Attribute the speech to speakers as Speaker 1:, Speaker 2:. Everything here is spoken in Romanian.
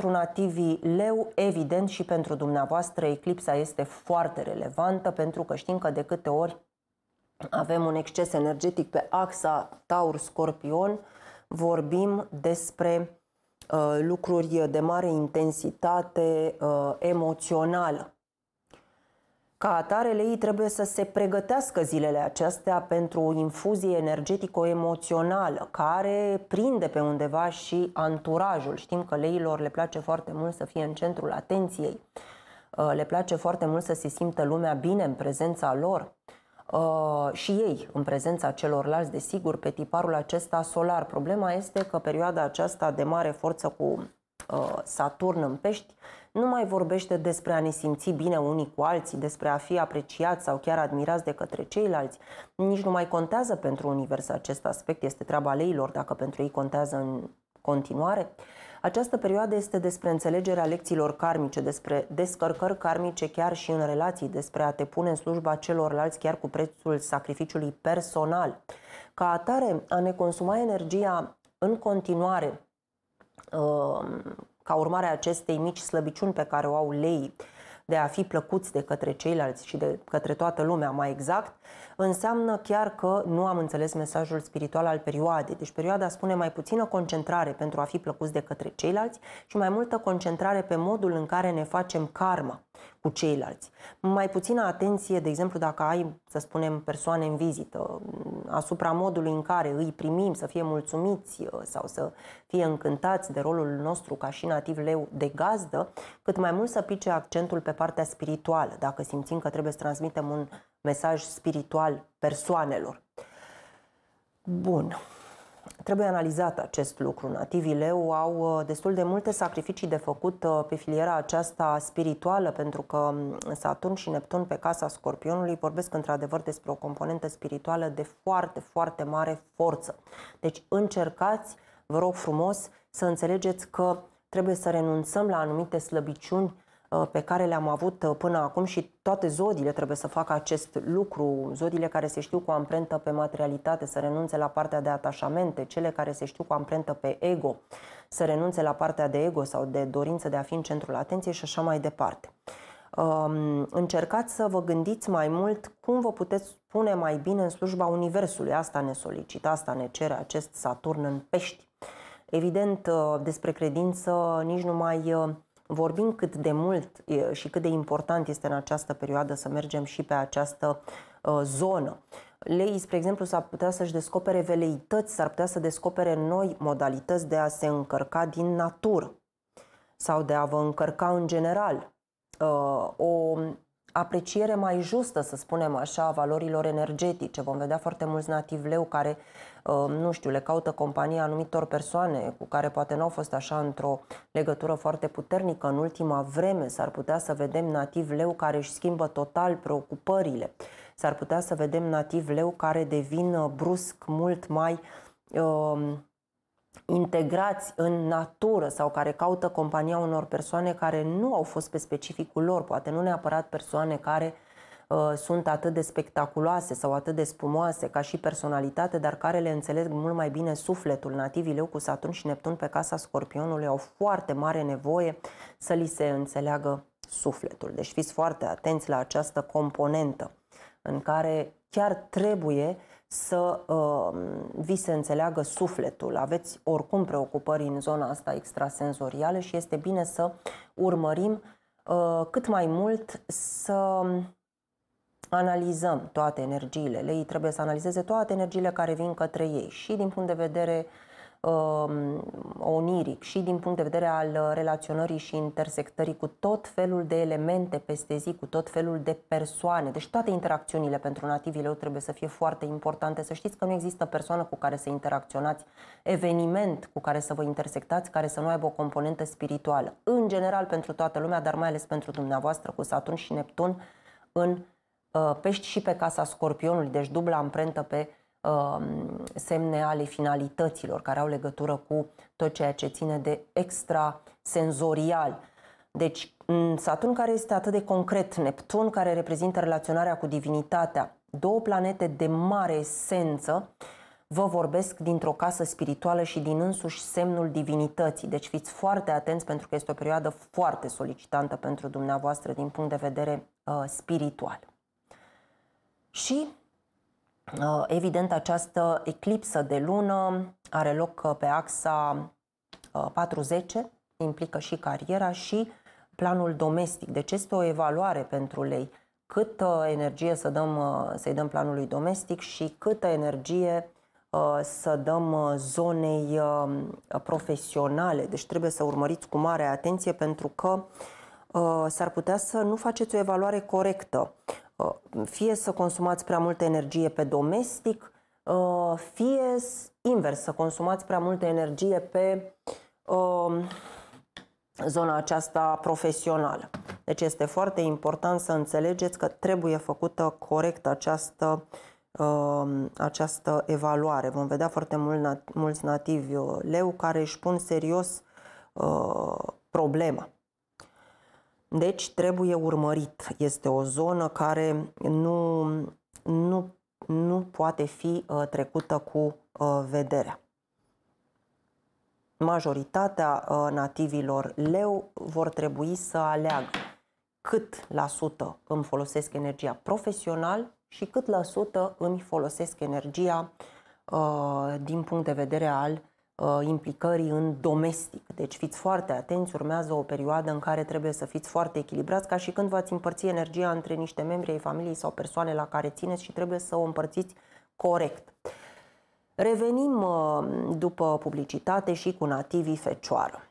Speaker 1: pentru nativii leu, evident și pentru dumneavoastră, eclipsa este foarte relevantă pentru că știm că de câte ori avem un exces energetic pe axa Taur-Scorpion, vorbim despre uh, lucruri de mare intensitate uh, emoțională. Ca atare, ei trebuie să se pregătească zilele acestea pentru o infuzie energetico-emoțională, care prinde pe undeva și anturajul. Știm că leilor le place foarte mult să fie în centrul atenției, uh, le place foarte mult să se simtă lumea bine în prezența lor uh, și ei în prezența celorlalți, desigur, pe tiparul acesta solar. Problema este că perioada aceasta de mare forță cu uh, Saturn în pești nu mai vorbește despre a ne simți bine unii cu alții, despre a fi apreciați sau chiar admirați de către ceilalți. Nici nu mai contează pentru univers acest aspect, este treaba leilor dacă pentru ei contează în continuare. Această perioadă este despre înțelegerea lecțiilor karmice, despre descărcări karmice chiar și în relații, despre a te pune în slujba celorlalți chiar cu prețul sacrificiului personal. Ca atare, a ne consuma energia în continuare um, ca urmare a acestei mici slăbiciuni pe care o au lei de a fi plăcuți de către ceilalți și de către toată lumea mai exact, înseamnă chiar că nu am înțeles mesajul spiritual al perioadei. Deci perioada spune mai puțină concentrare pentru a fi plăcuți de către ceilalți și mai multă concentrare pe modul în care ne facem karma cu ceilalți. Mai puțină atenție, de exemplu, dacă ai, să spunem, persoane în vizită, mm, asupra modului în care îi primim, să fie mulțumiți uh, sau să fie încântați de rolul nostru ca și nativ leu de gazdă, cât mai mult să pice accentul pe partea spirituală, dacă simțim că trebuie să transmitem un mesaj spiritual persoanelor. Bun. Trebuie analizat acest lucru. Nativii leu au uh, destul de multe sacrificii de făcut uh, pe filiera aceasta spirituală, pentru că um, Saturn și Neptun pe casa Scorpionului vorbesc într-adevăr despre o componentă spirituală de foarte, foarte mare forță. Deci încercați, vă rog frumos, să înțelegeți că trebuie să renunțăm la anumite slăbiciuni Uh, pe care le-am avut uh, până acum și toate zodiile trebuie să facă acest lucru, zodiile care se știu cu amprentă pe materialitate, să renunțe la partea de atașamente, cele care se știu cu amprentă pe ego, să renunțe la partea de ego sau de dorință de a fi în centrul atenției și așa mai departe. Um, încercați să vă gândiți mai mult cum vă puteți pune mai bine în slujba Universului. Asta ne solicită, asta ne cere acest Saturn în pești. Evident, uh, despre credință nici nu mai vorbim cât de mult și cât de important este în această perioadă să mergem și pe această uh, zonă. Lei, spre exemplu, s-ar putea să-și descopere veleități, s-ar putea să descopere noi modalități de a se încărca din natură sau de a vă încărca în general. Uh, o apreciere mai justă, să spunem așa, a valorilor energetice. Vom vedea foarte mulți nativleu care, uh, nu știu, le caută compania anumitor persoane cu care poate n-au fost așa într-o legătură foarte puternică în ultima vreme. S-ar putea să vedem nativleu care își schimbă total preocupările. S-ar putea să vedem nativleu care devin uh, brusc mult mai uh, integrați în natură sau care caută compania unor persoane care nu au fost pe specificul lor, poate nu neapărat persoane care uh, sunt atât de spectaculoase sau atât de spumoase ca și personalitate, dar care le înțeleg mult mai bine sufletul. Nativii leu cu Saturn și Neptun pe casa Scorpionului au foarte mare nevoie să li se înțeleagă sufletul. Deci fiți foarte atenți la această componentă în care chiar trebuie să uh, vi se înțeleagă sufletul. Aveți oricum preocupări în zona asta extrasenzorială și este bine să urmărim uh, cât mai mult să um, analizăm toate energiile. Ei trebuie să analizeze toate energiile care vin către ei și din punct de vedere uh, Um, oniric și din punct de vedere al uh, relaționării și intersectării cu tot felul de elemente peste zi, cu tot felul de persoane. Deci toate interacțiunile pentru nativii leu trebuie să fie foarte importante. Să știți că nu există persoană cu care să interacționați, eveniment cu care să vă intersectați, care să nu aibă o componentă spirituală. În general pentru toată lumea, dar mai ales pentru dumneavoastră cu Saturn și Neptun în uh, pești și pe casa scorpionului, deci dubla amprentă pe Um, semne ale finalităților care au legătură cu tot ceea ce ține de extrasenzorial. Deci, Saturn care este atât de concret, Neptun care reprezintă relaționarea cu divinitatea, două planete de mare esență, vă vorbesc dintr-o casă spirituală și din însuși semnul divinității. Deci fiți foarte atenți pentru că este o perioadă foarte solicitantă pentru dumneavoastră din punct de vedere uh, spiritual. Și Uh, evident, această eclipsă de lună are loc uh, pe axa 40, uh, implică și cariera și planul domestic. Deci este o evaluare pentru lei. Cât energie să dăm, să-i dăm planului domestic și câtă energie să dăm zonei profesionale. Deci trebuie să urmăriți cu mare atenție pentru că s-ar putea să nu faceți o evaluare corectă Uh, fie să consumați prea multă energie pe domestic, uh, fie invers, să consumați prea multă energie pe uh, zona aceasta profesională. Deci este foarte important să înțelegeți că trebuie făcută corect această, această evaluare. Vom vedea foarte mult, mulți nativi leu care își pun serios problema. Deci trebuie urmărit. Este o zonă care nu, nu, nu poate fi uh, trecută cu uh, vederea. Majoritatea uh, nativilor leu vor trebui să aleagă cât la sută îmi folosesc energia profesional și cât la sută îmi folosesc energia uh, din punct de vedere al Uh, implicării în domestic. Deci fiți foarte atenți, urmează o perioadă în care trebuie să fiți foarte echilibrați, ca și când v-ați împărți energia între niște membri ai familiei sau persoane la care țineți și trebuie să o împărțiți corect. Revenim uh, după publicitate și cu nativii fecioară.